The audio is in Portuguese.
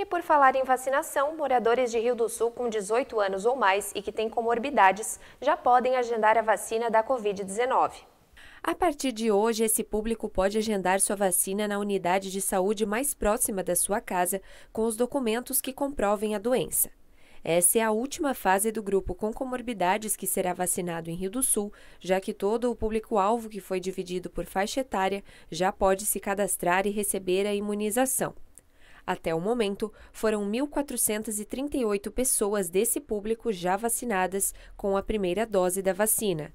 E por falar em vacinação, moradores de Rio do Sul com 18 anos ou mais e que têm comorbidades já podem agendar a vacina da Covid-19. A partir de hoje, esse público pode agendar sua vacina na unidade de saúde mais próxima da sua casa, com os documentos que comprovem a doença. Essa é a última fase do grupo com comorbidades que será vacinado em Rio do Sul, já que todo o público-alvo que foi dividido por faixa etária já pode se cadastrar e receber a imunização. Até o momento, foram 1.438 pessoas desse público já vacinadas com a primeira dose da vacina.